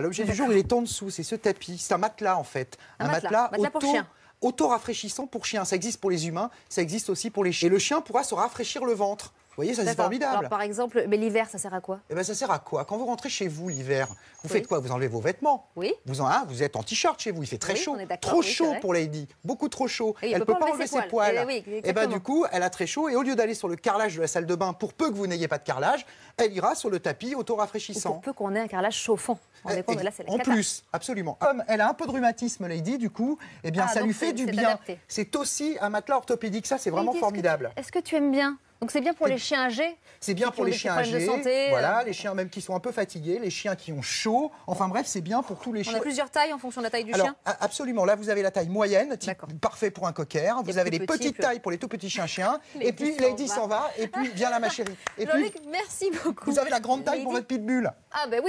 l'objet du jour, il est en dessous, c'est ce tapis, c'est un matelas en fait. Un, matelas, auto, rafraîchissant pour chien. Ça existe pour les humains, ça existe aussi pour les chiens. Et le chien pourra se rafraîchir le ventre voyez, ça c'est formidable. Alors, par exemple, mais l'hiver, ça sert à quoi Eh ben, ça sert à quoi Quand vous rentrez chez vous l'hiver, vous faites quoi Vous enlevez vos vêtements. Oui. Vous en, hein, vous êtes en t-shirt chez vous. Il fait très oui, chaud. Trop chaud pour Lady. Beaucoup trop chaud. elle ne peut pas enlever ses, poils. Et, eh, eh ben, du coup, elle a très chaud. Et au lieu d'aller sur le carrelage de la salle de bain, pour peu que vous n'ayez pas de carrelage, elle ira sur le tapis auto-rafraîchissant. Pour peu qu'on ait un carrelage chauffant. Eh, en plus, absolument. Comme elle a un peu de rhumatisme, Lady, du coup, eh bien, ah, ça lui fait du bien. C'est aussi un matelas orthopédique. Ça, c'est vraiment formidable. Est-ce que tu aimes bien donc c'est bien pour les chiens âgés C'est bien pour les chiens âgés. Euh. voilà, les chiens même qui sont un peu fatigués, les chiens qui ont chaud. Enfin bref, c'est bien pour tous les chiens. On a plusieurs tailles en fonction de la taille du chien Absolument. Là, vous avez la taille moyenne, parfait pour un cocker. Vous avez les petites tailles pour les tout petits chiens-chiens. et puis Lady s'en va. Et puis, viens là, ma chérie. Et puis, merci beaucoup. Vous avez la grande taille pour votre pitbull. Ah ben oui.